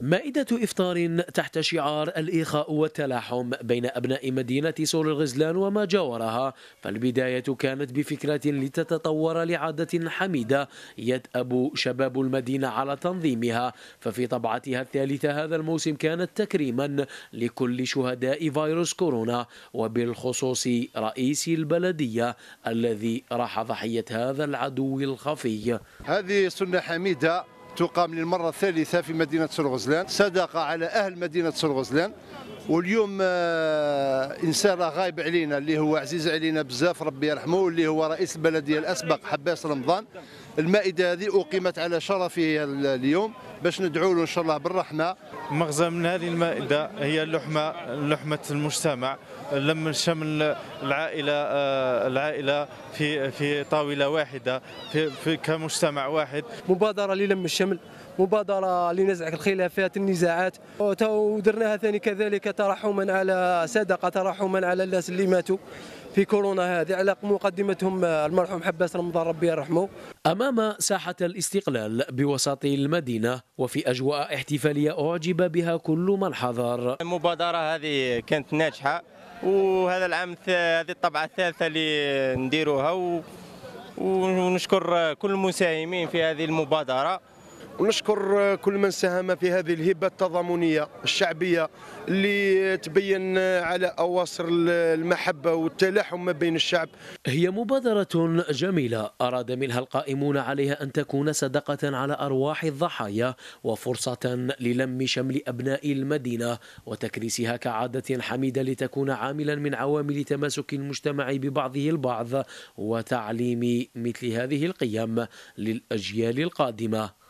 مائدة إفطار تحت شعار الإخاء والتلاحم بين أبناء مدينة سور الغزلان وما جاورها فالبداية كانت بفكرة لتتطور لعادة حميدة يدأب شباب المدينة على تنظيمها ففي طبعتها الثالثة هذا الموسم كانت تكريما لكل شهداء فيروس كورونا وبالخصوص رئيس البلدية الذي راح ضحية هذا العدو الخفي هذه سنة حميدة تقام للمرة الثالثة في مدينة سرغزلان صدقة على أهل مدينة سرغزلان واليوم آه، انسان غايب علينا اللي هو عزيز علينا بزاف ربي يرحمه اللي هو رئيس البلديه الاسبق حباس رمضان المائده هذه اقيمت على شرف اليوم باش ندعو له ان شاء الله بالرحمه مغزى من هذه المائده هي اللحمه لحمه المجتمع لم شمل العائله آه، العائله في في طاوله واحده في, في كمجتمع واحد مبادره للم الشمل مبادره لنزع الخلافات النزاعات ودرناها ثاني كذلك ترحما على صدقه ترحما على الناس اللي ماتوا في كورونا هذه على مقدمتهم آه، المرحوم حباس رمضان ربي يرحمه أمام ساحة الاستقلال بوسط المدينة وفي أجواء احتفالية أعجب بها كل من حضر المبادرة هذه كانت ناجحة وهذا العام هذه الطبعة الثالثة اللي نديروها و... ونشكر كل المساهمين في هذه المبادرة ونشكر كل من ساهم في هذه الهبه التضامنيه الشعبيه اللي تبين على اواصر المحبه والتلاحم ما بين الشعب. هي مبادره جميله اراد منها القائمون عليها ان تكون صدقه على ارواح الضحايا وفرصه للم شمل ابناء المدينه وتكريسها كعاده حميده لتكون عاملا من عوامل تماسك المجتمع ببعضه البعض وتعليم مثل هذه القيم للاجيال القادمه.